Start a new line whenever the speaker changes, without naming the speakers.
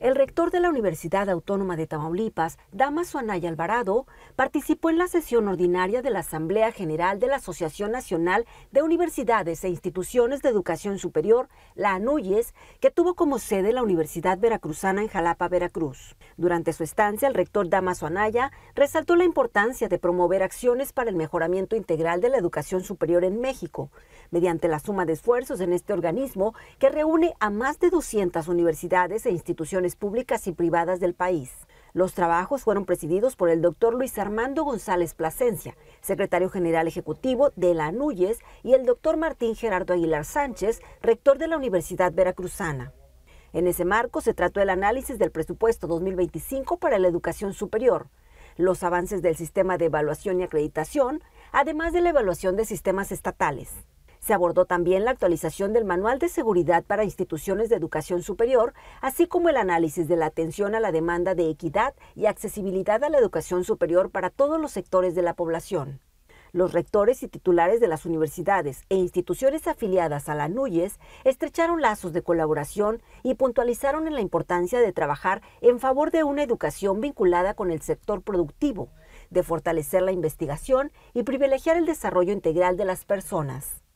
El rector de la Universidad Autónoma de Tamaulipas, Damaso Anaya Alvarado, participó en la sesión ordinaria de la Asamblea General de la Asociación Nacional de Universidades e Instituciones de Educación Superior, la ANUYES, que tuvo como sede la Universidad Veracruzana en Jalapa, Veracruz. Durante su estancia, el rector Damaso Anaya resaltó la importancia de promover acciones para el mejoramiento integral de la educación superior en México, mediante la suma de esfuerzos en este organismo que reúne a más de 200 universidades e instituciones públicas y privadas del país. Los trabajos fueron presididos por el doctor Luis Armando González Plasencia, secretario general ejecutivo de la Núñez, y el doctor Martín Gerardo Aguilar Sánchez, rector de la Universidad Veracruzana. En ese marco se trató el análisis del presupuesto 2025 para la educación superior, los avances del sistema de evaluación y acreditación, además de la evaluación de sistemas estatales. Se abordó también la actualización del Manual de Seguridad para Instituciones de Educación Superior, así como el análisis de la atención a la demanda de equidad y accesibilidad a la educación superior para todos los sectores de la población. Los rectores y titulares de las universidades e instituciones afiliadas a la NUYES estrecharon lazos de colaboración y puntualizaron en la importancia de trabajar en favor de una educación vinculada con el sector productivo, de fortalecer la investigación y privilegiar el desarrollo integral de las personas.